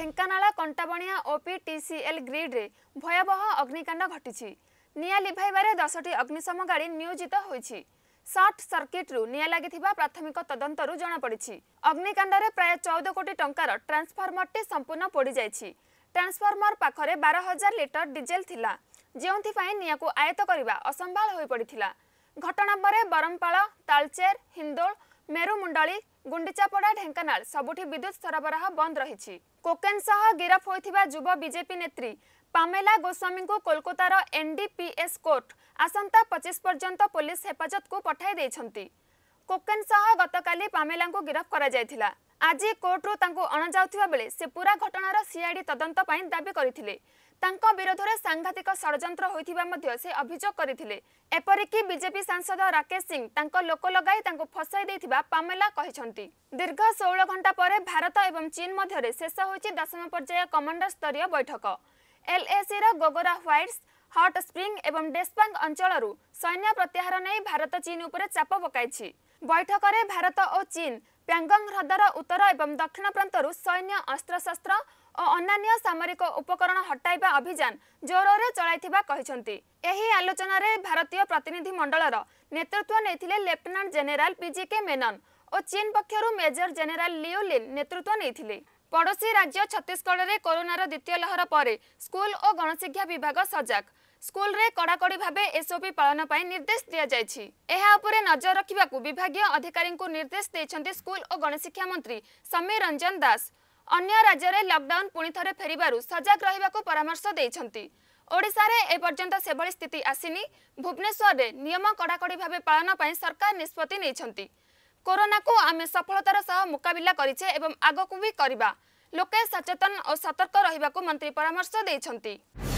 ঢেঙ্কানাଳ Kantabania OPTCL ଗ୍ରିଡ୍ରେ ଭୟାବହ ଅଗ୍ନିକାଣ୍ଡ ଘଟିଛି ନିଆଁ ଲିଭାଇବାରେ ଦଶଟି ଅଗ୍ନିଶମ ଗାଡ଼ି ନିୟୋଜିତ ହୋଇଛି ସର୍ଟ ସର୍କିଟ୍ରୁ ନିଆଁ ଲାଗିଥିବା ପ୍ରାଥମିକ ତଦନ୍ତରୁ ଜଣାପଡ଼ିଛି ଅଗ୍ନିକାଣ୍ଡରେ ପ୍ରାୟ ଚଉଦ କୋଟି ଟଙ୍କାର ଟ୍ରାନ୍ସଫର୍ମରଟି ସମ୍ପୂର୍ଣ୍ଣ ପୋଡ଼ିଯାଇଛି ଟ୍ରାନ୍ସଫର୍ମର ପାଖରେ ବାର ହଜାର ଲିଟର ଡିଜେଲ ଥିଲା ଯେଉଁଥିପାଇଁ ନିଆଁକୁ ଆୟତ୍ତ କରିବା ଅସମ୍ଭାଳ ହୋଇପଡ଼ିଥିଲା ଘଟଣା ପରେ ବରମପାଳ ତାଳଚେର ହିନ୍ଦୋଳ ମେରୁମୁଣ୍ଡଳୀ ଗୁଣ୍ଡିଚାପଡ଼ା ଢେଙ୍କାନାଳ ସବୁଠି ବିଦ୍ୟୁତ୍ ସରବରାହ ବନ୍ଦ ରହିଛି କୋକେନ୍ ସହ ଗିରଫ ହୋଇଥିବା ଯୁବ ବିଜେପି ନେତ୍ରୀ ପାମେଲା ଗୋସ୍ୱାମୀଙ୍କୁ କୋଲକାତାର ଏନ୍ଡିପିଏସ୍ କୋର୍ଟ ଆସନ୍ତା ପଚିଶ ପର୍ଯ୍ୟନ୍ତ ପୋଲିସ ହେଫାଜତକୁ ପଠାଇ ଦେଇଛନ୍ତି କୋକେନ୍ ସହ ଗତକାଲି ପାମେଲାଙ୍କୁ ଗିରଫ କରାଯାଇଥିଲା ଆଜି କୋର୍ଟରୁ ତାଙ୍କୁ ଅଣାଯାଉଥିବା ବେଳେ ସେ ପୁରା ଘଟଣାର ସିଆଇଡି ତଦନ୍ତ ପାଇଁ ଦାବି କରିଥିଲେ ତାଙ୍କ ବିରୋଧରେ ସାଂଘାତିକ ଷଡ଼ଯନ୍ତ୍ର ହୋଇଥିବା ମଧ୍ୟ ସେ ଅଭିଯୋଗ କରିଥିଲେ ଏପରିକି ବିଜେପି ସାଂସଦ ରାକେଶ ସିଂ ତାଙ୍କ ଲୋକ ଲଗାଇ ତାଙ୍କୁ ଫସାଇ ଦେଇଥିବା ପାମେଲା କହିଛନ୍ତି ଦୀର୍ଘ ଷୋହଳ ଘଣ୍ଟା ପରେ ଭାରତ ଏବଂ ଚୀନ ମଧ୍ୟରେ ଶେଷ ହୋଇଛି ଦଶମ ପର୍ଯ୍ୟାୟ କମାଣ୍ଡର ସ୍ତରୀୟ ବୈଠକ ଏଲ୍ଏସିର ଗୋଗରା ହ୍ୱାଇଟ୍ସ ହଟ୍ ସ୍ପ୍ରିଙ୍ଗ ଏବଂ ଡେସ୍ପାଙ୍ଗ ଅଞ୍ଚଳରୁ ସୈନ୍ୟ ପ୍ରତ୍ୟାହାର ନେଇ ଭାରତ ଚୀନ ଉପରେ ଚାପ ପକାଇଛି ବୈଠକରେ ଭାରତ ଓ ଚୀନ ପ୍ୟାଙ୍ଗଙ୍ଗ ହ୍ରଦର ଉତ୍ତର ଏବଂ ଦକ୍ଷିଣ ପ୍ରାନ୍ତରୁ ସୈନ୍ୟ ଅସ୍ତ୍ରଶସ୍ତ୍ର ଓ ଅନ୍ୟାନ୍ୟ ସାମରିକ ଉପକରଣ ହଟାଇବା ଅଭିଯାନ ଜୋରରେ ଚଳାଇଥିବା କହିଛନ୍ତି ଏହି ଆଲୋଚନାରେ ଭାରତୀୟ ପ୍ରତିନିଧି ମଣ୍ଡଳର ନେତୃତ୍ୱ ନେଇଥିଲେ lieutenant general P G K Menon China ପକ୍ଷରୁ ମେଜର ଜେନେରାଲ ଲିଓଲିନ୍ ନେତୃତ୍ୱ ନେଇଥିଲେ ପଡ଼ୋଶୀ ରାଜ୍ୟ ଛତିଶଗଡ଼ରେ କରୋନାର ଦ୍ୱିତୀୟ ଲହର ପରେ ସ୍କୁଲ ଓ ଗଣଶିକ୍ଷା ବିଭାଗ ସଜାଗ ସ୍କୁଲରେ କଡ଼ାକଡ଼ି ଭାବେ ଏସ୍ଓପି ପାଳନ ପାଇଁ ନିର୍ଦ୍ଦେଶ ଦିଆଯାଇଛି ଏହା ଉପରେ ନଜର ରଖିବାକୁ ବିଭାଗୀୟ ଅଧିକାରୀଙ୍କୁ ନିର୍ଦ୍ଦେଶ ଦେଇଛନ୍ତି ସ୍କୁଲ ଓ ଗଣଶିକ୍ଷା ମନ୍ତ୍ରୀ ସମୀର ରଞ୍ଜନ ଦାସ ଅନ୍ୟ ରାଜ୍ୟରେ ଲକ୍ଡାଉନ୍ ପୁଣି ଥରେ ଫେରିବାରୁ ସଜାଗ ରହିବାକୁ ପରାମର୍ଶ ଦେଇଛନ୍ତି ଓଡ଼ିଶାରେ ଏପର୍ଯ୍ୟନ୍ତ ସେଭଳି ସ୍ଥିତି ଆସିନି ଭୁବନେଶ୍ୱରରେ ନିୟମ କଡ଼ାକଡ଼ି ଭାବେ ପାଳନ ପାଇଁ ସରକାର ନିଷ୍ପତ୍ତି ନେଇଛନ୍ତି କରୋନାକୁ ଆମେ ସଫଳତାର ସହ ମୁକାବିଲା କରିଛେ ଏବଂ ଆଗକୁ ବି କରିବା ଲୋକେ ସଚେତନ ଓ ସତର୍କ ରହିବାକୁ ମନ୍ତ୍ରୀ ପରାମର୍ଶ ଦେଇଛନ୍ତି